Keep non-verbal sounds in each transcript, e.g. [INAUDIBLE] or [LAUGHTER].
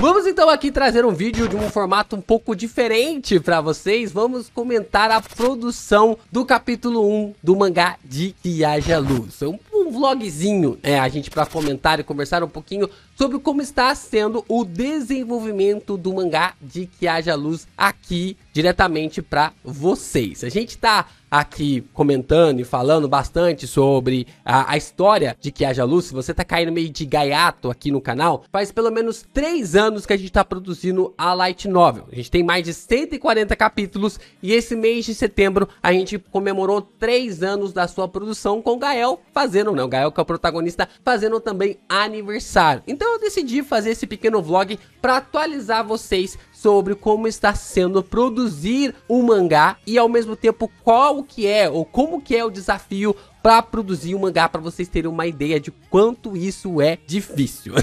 Vamos então aqui trazer um vídeo de um formato um pouco diferente para vocês. Vamos comentar a produção do capítulo 1 do mangá de Viagem à Luz. É um, um vlogzinho, é, a gente para comentar e conversar um pouquinho sobre como está sendo o desenvolvimento do mangá de Que Haja Luz aqui diretamente para vocês. A gente está aqui comentando e falando bastante sobre a, a, história de Que Haja Luz. Se você tá caindo meio de gaiato aqui no canal, faz pelo menos três anos que a gente tá produzindo a Light Novel. A gente tem mais de 140 capítulos e esse mês de setembro a gente comemorou três anos da sua produção com o Gael fazendo, né? O Gael que é o protagonista, fazendo também aniversário. Então eu decidi fazer esse pequeno vlog para atualizar vocês sobre como está sendo produzir um mangá e ao mesmo tempo qual que é ou como que é o desafio para produzir um mangá para vocês terem uma ideia de quanto isso é difícil. [LAUGHS]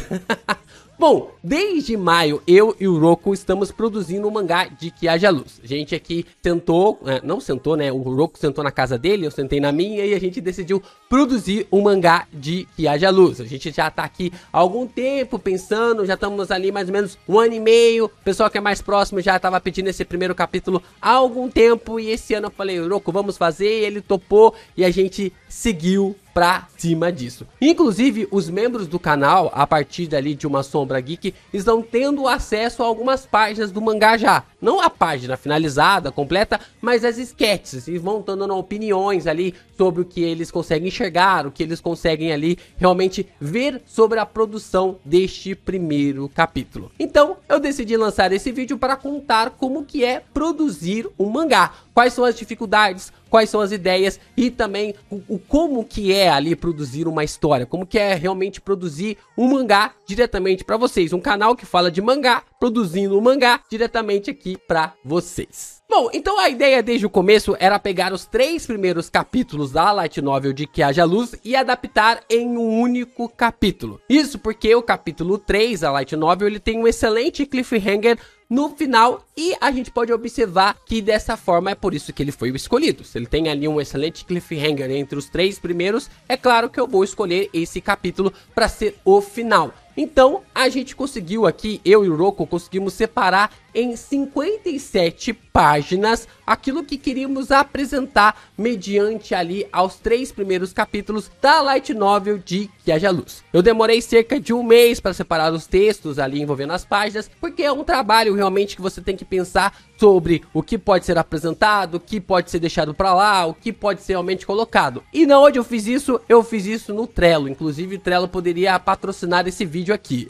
Bom, desde maio eu e o Roku estamos produzindo um mangá de Que Haja Luz. A gente aqui sentou, é, não sentou, né? O Roku sentou na casa dele, eu sentei na minha e a gente decidiu produzir um mangá de Que Haja Luz. A gente já tá aqui há algum tempo pensando, já estamos ali mais ou menos um ano e meio. O pessoal que é mais próximo já tava pedindo esse primeiro capítulo há algum tempo e esse ano eu falei, Roku, vamos fazer. e Ele topou e a gente seguiu pra cima disso. Inclusive, os membros do canal, a partir dali de uma sombra geek, estão tendo acesso a algumas páginas do mangá já. Não a página finalizada, completa, mas as sketches. E vão dando opiniões ali sobre o que eles conseguem enxergar, o que eles conseguem ali realmente ver sobre a produção deste primeiro capítulo. Então, eu decidi lançar esse vídeo para contar como que é produzir um mangá. Quais são as dificuldades, quais são as ideias e também o, o como que é é ali produzir uma história, como que é realmente produzir um mangá diretamente para vocês, um canal que fala de mangá, produzindo um mangá diretamente aqui para vocês. Bom, então a ideia desde o começo era pegar os três primeiros capítulos da light novel de Que Haja Luz e adaptar em um único capítulo. Isso porque o capítulo 3, da light novel, ele tem um excelente cliffhanger no final e a gente pode observar que dessa forma é por isso que ele foi o escolhido. Se ele tem ali um excelente cliffhanger entre os três primeiros, é claro que eu vou escolher esse capítulo para ser o final. Então, a gente conseguiu aqui, eu e o Roku, conseguimos separar em 57 páginas aquilo que queríamos apresentar mediante ali aos três primeiros capítulos da light novel de Que Haja Luz. Eu demorei cerca de um mês para separar os textos ali envolvendo as páginas, porque é um trabalho realmente que você tem que pensar sobre o que pode ser apresentado, o que pode ser deixado para lá, o que pode ser realmente colocado. E na onde eu fiz isso, eu fiz isso no Trello. Inclusive, o Trello poderia patrocinar esse vídeo vídeo aqui.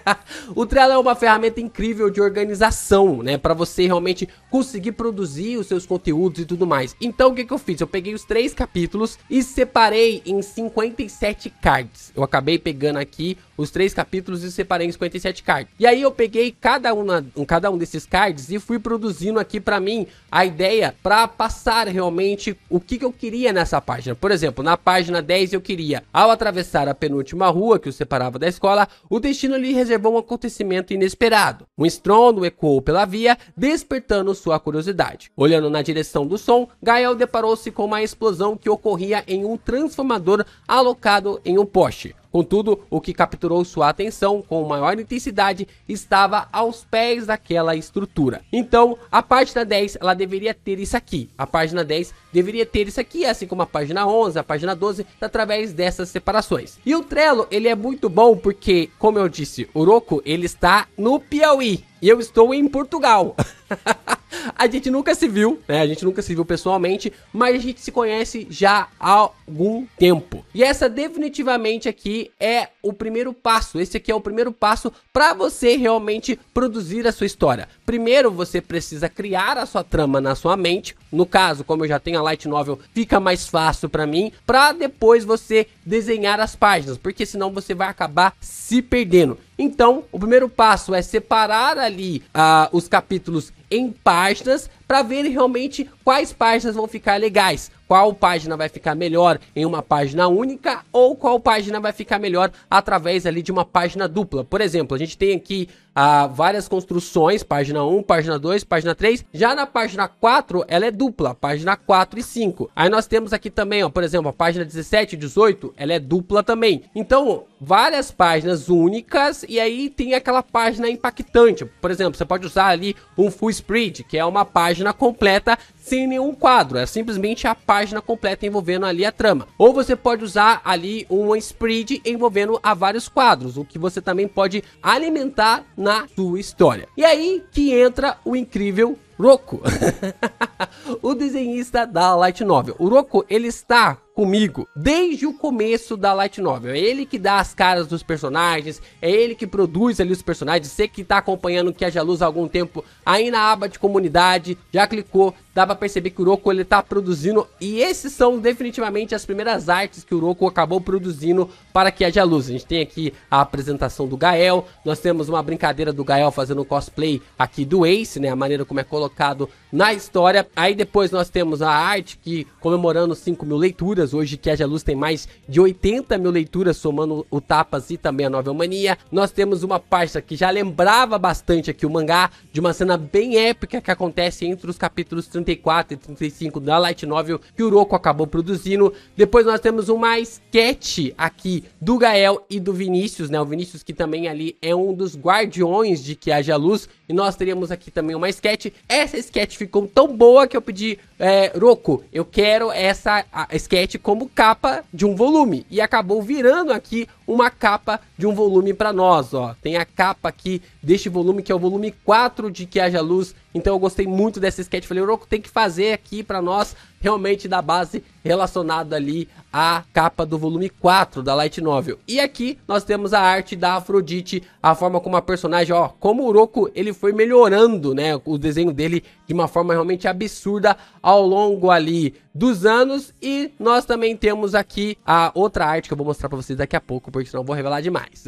[LAUGHS] o Trello é uma ferramenta incrível de organização, né? Para você realmente conseguir produzir os seus conteúdos e tudo mais. Então, o que, que eu fiz? Eu peguei os três capítulos e separei em 57 cards. Eu acabei pegando aqui os três capítulos e separei em 57 cards. E aí eu peguei cada, uma, cada um desses cards e fui produzindo aqui para mim a ideia para passar realmente o que, que eu queria nessa página. Por exemplo, na página 10 eu queria, ao atravessar a penúltima rua que o separava da escola, o destino lhe reservou um acontecimento inesperado. Um estrondo ecoou pela via, despertando sua curiosidade. Olhando na direção do som, Gael deparou-se com uma explosão que ocorria em um transformador alocado em um poste. Contudo, o que capturou sua atenção com maior intensidade estava aos pés daquela estrutura. Então, a página 10 ela deveria ter isso aqui. A página 10 deveria ter isso aqui, assim como a página 11, a página 12, através dessas separações. E o Trello, ele é muito bom porque, como eu disse, o Roku, ele está no Piauí e eu estou em Portugal. [LAUGHS] A gente nunca se viu, né? A gente nunca se viu pessoalmente, mas a gente se conhece já há algum tempo. E essa definitivamente aqui é o primeiro passo. Esse aqui é o primeiro passo para você realmente produzir a sua história. Primeiro você precisa criar a sua trama na sua mente. No caso, como eu já tenho a light novel, fica mais fácil para mim, para depois você desenhar as páginas, porque senão você vai acabar se perdendo. Então, o primeiro passo é separar ali ah, os capítulos em páginas para ver realmente quais páginas vão ficar legais, qual página vai ficar melhor em uma página única ou qual página vai ficar melhor através ali de uma página dupla. Por exemplo, a gente tem aqui ah, várias construções, página 1, página 2, página 3. Já na página 4, ela é dupla, página 4 e 5. Aí nós temos aqui também, ó, por exemplo, a página 17 e 18, ela é dupla também. Então, várias páginas únicas e aí tem aquela página impactante. Por exemplo, você pode usar ali um full spread, que é uma página completa sem sem nenhum quadro, é simplesmente a página completa envolvendo ali a trama. Ou você pode usar ali uma spread envolvendo a vários quadros, o que você também pode alimentar na sua história. E aí que entra o incrível Roku. [LAUGHS] o desenhista da Light Novel. O Roku, ele está comigo desde o começo da Light Novel. É ele que dá as caras dos personagens, é ele que produz ali os personagens. Você que está acompanhando que haja luz há algum tempo, aí na aba de comunidade, já clicou, dá para perceber que o Roku ele tá produzindo e esses são definitivamente as primeiras artes que o Roku acabou produzindo para que haja luz. A gente tem aqui a apresentação do Gael, nós temos uma brincadeira do Gael fazendo cosplay aqui do Ace, né, a maneira como é colocado colocado na história. Aí depois nós temos a arte, que comemorando 5 mil leituras. Hoje que a Luz tem mais de 80 mil leituras, somando o Tapas e também a Nova Mania. Nós temos uma pasta que já lembrava bastante aqui o mangá, de uma cena bem épica que acontece entre os capítulos 34 e 35 da Light Novel que o Roku acabou produzindo. Depois nós temos uma sketch aqui do Gael e do Vinícius, né? O Vinícius que também ali é um dos guardiões de que haja luz. E nós teríamos aqui também uma sketch. É essa sketch ficou tão boa que eu pedi, é, Roku, eu quero essa sketch como capa de um volume. E acabou virando aqui uma capa de um volume para nós, ó. Tem a capa aqui deste volume, que é o volume 4 de Que Haja Luz. Então eu gostei muito dessa sketch. Falei, Roku, tem que fazer aqui para nós realmente da base relacionada ali à capa do volume 4 da Light Novel. E aqui nós temos a arte da Afrodite, a forma como a personagem, ó, como o Roku, ele foi melhorando, né, o desenho dele de uma forma realmente absurda ao longo ali dos anos. E nós também temos aqui a outra arte que eu vou mostrar pra vocês daqui a pouco, porque senão eu vou revelar demais.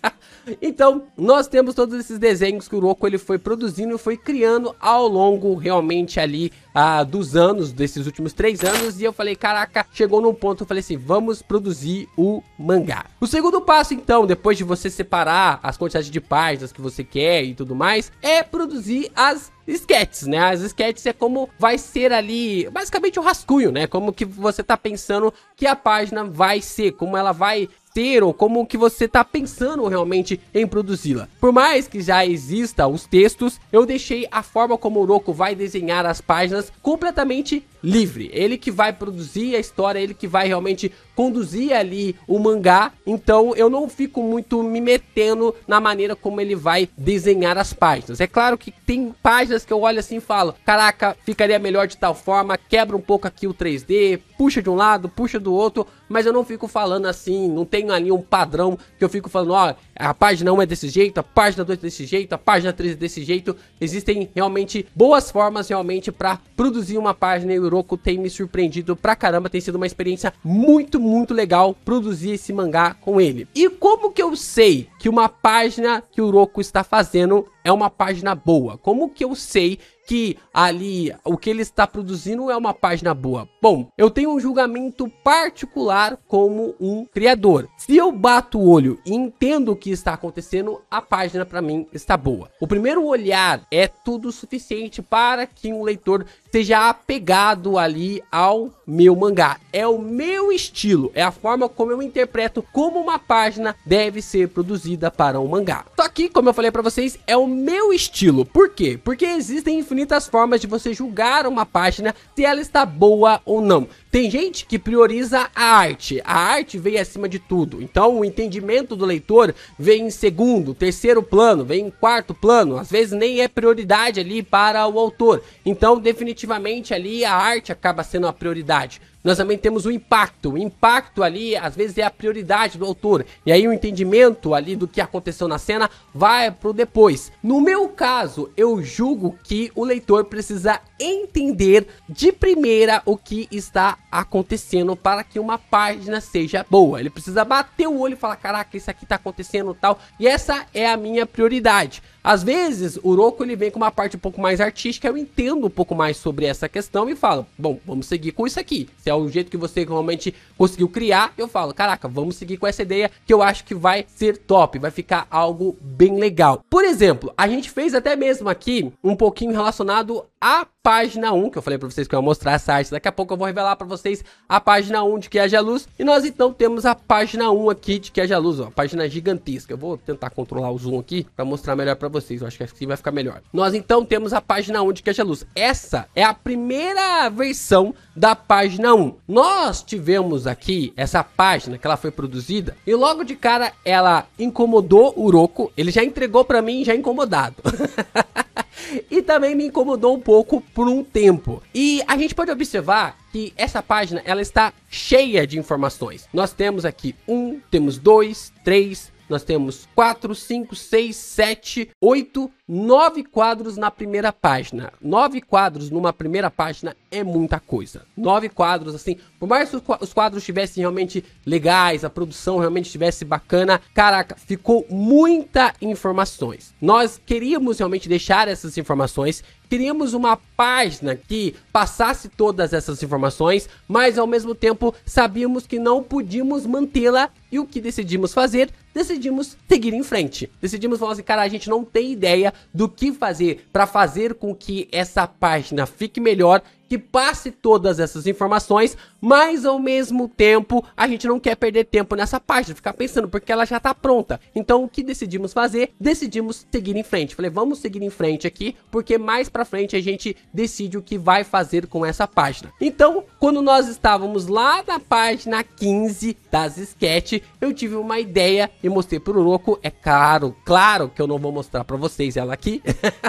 [LAUGHS] então, nós temos todos esses desenhos que o Roku ele foi produzindo e foi criando ao longo realmente ali ah, dos anos, desses últimos três anos, e eu falei, caraca, chegou num ponto, eu falei assim, vamos produzir o mangá. O segundo passo, então, depois de você separar as quantidades de páginas que você quer e tudo mais, é produzir as esquetes, né? As esquetes é como vai ser ali, basicamente o um rascunho, né? Como que você tá pensando que a página vai ser, como ela vai ter ou como que você está pensando realmente em produzi-la. Por mais que já exista os textos, eu deixei a forma como o Roku vai desenhar as páginas completamente livre. Ele que vai produzir a história, ele que vai realmente conduzir ali o mangá. Então eu não fico muito me metendo na maneira como ele vai desenhar as páginas. É claro que tem páginas que eu olho assim e falo: caraca, ficaria melhor de tal forma, quebra um pouco aqui o 3D, puxa de um lado, puxa do outro, mas eu não fico falando assim, não tenho ali um padrão que eu fico falando, ó, oh, a página 1 é desse jeito, a página 2 é desse jeito, a página 3 é desse jeito. Existem realmente boas formas realmente para produzir uma página e o Roku tem me surpreendido pra caramba, tem sido uma experiência muito, muito legal produzir esse mangá com ele. E como que eu sei que uma página que o Roku está fazendo é uma página boa? Como que eu sei que ali o que ele está produzindo é uma página boa? Bom, eu tenho um julgamento particular como um criador. Se eu bato o olho e entendo o que está acontecendo, a página para mim está boa. O primeiro olhar é tudo suficiente para que um leitor seja apegado ali ao meu mangá. É o meu estilo, é a forma como eu interpreto como uma página deve ser produzida para um mangá. Só que, como eu falei para vocês, é o meu estilo. Por quê? Porque existem infinitas formas de você julgar uma página se ela está boa ou não. Tem gente que prioriza a arte. A arte vem acima de tudo. Então, o entendimento do leitor vem em segundo, terceiro plano, vem em quarto plano. Às vezes nem é prioridade ali para o autor. Então, definitivamente ali a arte acaba sendo a prioridade nós também temos o impacto. O impacto ali, às vezes, é a prioridade do autor. E aí o entendimento ali do que aconteceu na cena vai pro depois. No meu caso, eu julgo que o leitor precisa entender de primeira o que está acontecendo para que uma página seja boa. Ele precisa bater o olho e falar: caraca, isso aqui está acontecendo tal. E essa é a minha prioridade. Às vezes, o Roku ele vem com uma parte um pouco mais artística, eu entendo um pouco mais sobre essa questão e falo: bom, vamos seguir com isso aqui. Se é o jeito que você realmente conseguiu criar, eu falo: caraca, vamos seguir com essa ideia que eu acho que vai ser top, vai ficar algo bem legal. Por exemplo, a gente fez até mesmo aqui um pouquinho relacionado a página 1, que eu falei para vocês que eu ia mostrar essa arte, daqui a pouco eu vou revelar para vocês a página 1 de Que Haja Luz, e nós então temos a página 1 aqui de Que Haja Luz, uma página gigantesca, eu vou tentar controlar o zoom aqui para mostrar melhor para vocês, eu acho que assim vai ficar melhor. Nós então temos a página 1 de Que Haja Luz, essa é a primeira versão da página 1. Nós tivemos aqui essa página que ela foi produzida, e logo de cara ela incomodou o Roku. ele já entregou para mim já incomodado. [LAUGHS] [LAUGHS] e também me incomodou um pouco por um tempo. E a gente pode observar que essa página ela está cheia de informações. Nós temos aqui um, temos dois, três, nós temos 4, 5, 6, 7, 8, 9 quadros na primeira página. 9 quadros numa primeira página é muita coisa. 9 quadros, assim, por mais que os quadros estivessem realmente legais, a produção realmente estivesse bacana, caraca, ficou muita informações. Nós queríamos realmente deixar essas informações Queríamos uma página que passasse todas essas informações, mas ao mesmo tempo sabíamos que não podíamos mantê-la e o que decidimos fazer? Decidimos seguir em frente. Decidimos falar assim, cara, a gente não tem ideia do que fazer para fazer com que essa página fique melhor que passe todas essas informações, mas ao mesmo tempo a gente não quer perder tempo nessa parte, ficar pensando, porque ela já está pronta. Então o que decidimos fazer? Decidimos seguir em frente. Falei, vamos seguir em frente aqui, porque mais para frente a gente decide o que vai fazer com essa página. Então, quando nós estávamos lá na página 15 das sketch, eu tive uma ideia e mostrei pro louco, é claro, claro que eu não vou mostrar para vocês ela aqui,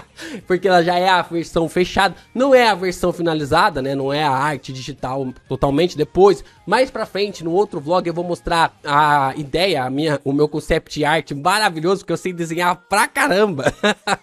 [LAUGHS] porque ela já é a versão fechada, não é a versão finalizada né? Não é a arte digital totalmente depois. Mais pra frente, no outro vlog, eu vou mostrar a ideia, a minha, o meu concept art maravilhoso que eu sei desenhar pra caramba.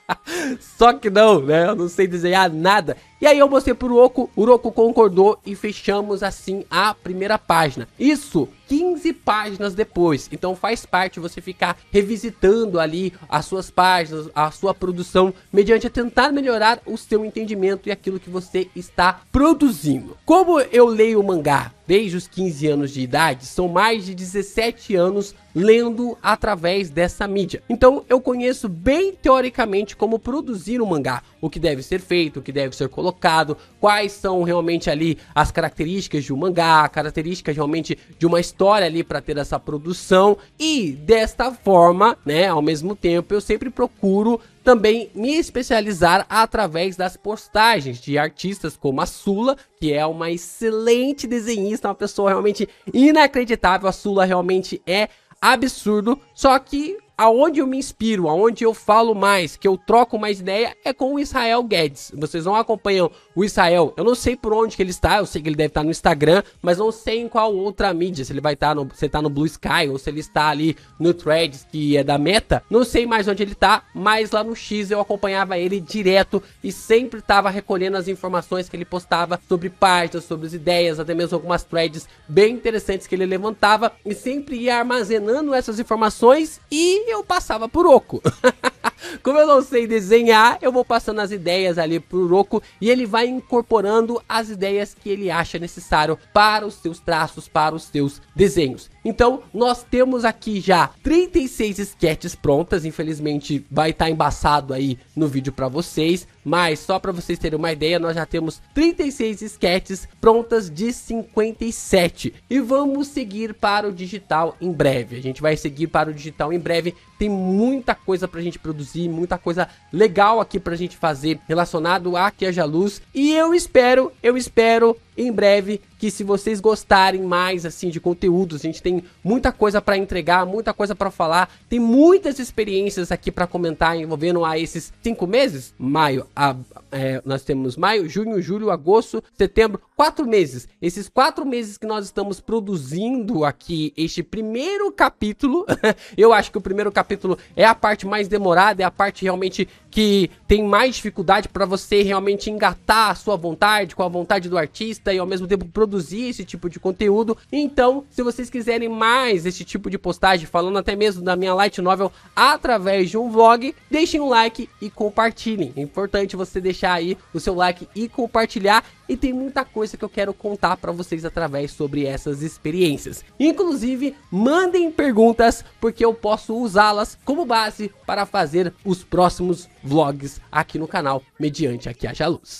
[LAUGHS] Só que não, né? Eu não sei desenhar nada. E aí eu mostrei pro Oco, o Oco concordou e fechamos assim a primeira página. Isso 15 páginas depois. Então faz parte você ficar revisitando ali as suas páginas, a sua produção, mediante tentar melhorar o seu entendimento e aquilo que você está produzindo. Como eu leio mangá desde os 15 anos de idade, são mais de 17 anos lendo através dessa mídia. Então eu conheço bem teoricamente como produzir um mangá, o que deve ser feito, o que deve ser colocado, quais são realmente ali as características de um mangá, características realmente de uma história história ali para ter essa produção e desta forma, né, ao mesmo tempo eu sempre procuro também me especializar através das postagens de artistas como a Sula, que é uma excelente desenhista, uma pessoa realmente inacreditável. A Sula realmente é absurdo, só que aonde eu me inspiro, aonde eu falo mais, que eu troco mais ideia, é com o Israel Guedes. Vocês não acompanham o Israel, eu não sei por onde que ele está, eu sei que ele deve estar no Instagram, mas não sei em qual outra mídia, se ele vai estar no, se tá no Blue Sky ou se ele está ali no Threads, que é da Meta, não sei mais onde ele está, mas lá no X eu acompanhava ele direto e sempre estava recolhendo as informações que ele postava sobre páginas, sobre as ideias, até mesmo algumas threads bem interessantes que ele levantava e sempre ia armazenando essas informações e eu passava por oco. [LAUGHS] [LAUGHS] Como eu não sei desenhar, eu vou passando as ideias ali pro Roku e ele vai incorporando as ideias que ele acha necessário para os seus traços, para os seus desenhos. Então, nós temos aqui já 36 sketches prontas, infelizmente vai estar tá embaçado aí no vídeo para vocês, mas só para vocês terem uma ideia, nós já temos 36 sketches prontas de 57 e vamos seguir para o digital em breve. A gente vai seguir para o digital em breve tem muita coisa pra gente produzir, muita coisa legal aqui pra gente fazer relacionado a que Haja Luz. E eu espero, eu espero em breve, que se vocês gostarem mais assim de conteúdos, a gente tem muita coisa para entregar, muita coisa para falar, tem muitas experiências aqui para comentar envolvendo a esses cinco meses, maio, a, é, nós temos maio, junho, julho, agosto, setembro, quatro meses. Esses quatro meses que nós estamos produzindo aqui este primeiro capítulo, [LAUGHS] eu acho que o primeiro capítulo é a parte mais demorada, é a parte realmente que tem mais dificuldade para você realmente engatar a sua vontade com a vontade do artista artista e ao mesmo tempo produzir esse tipo de conteúdo. Então, se vocês quiserem mais esse tipo de postagem, falando até mesmo da minha light novel através de um vlog, deixem um like e compartilhem. É importante você deixar aí o seu like e compartilhar. E tem muita coisa que eu quero contar para vocês através sobre essas experiências. Inclusive, mandem perguntas porque eu posso usá-las como base para fazer os próximos vlogs aqui no canal mediante aqui haja luz.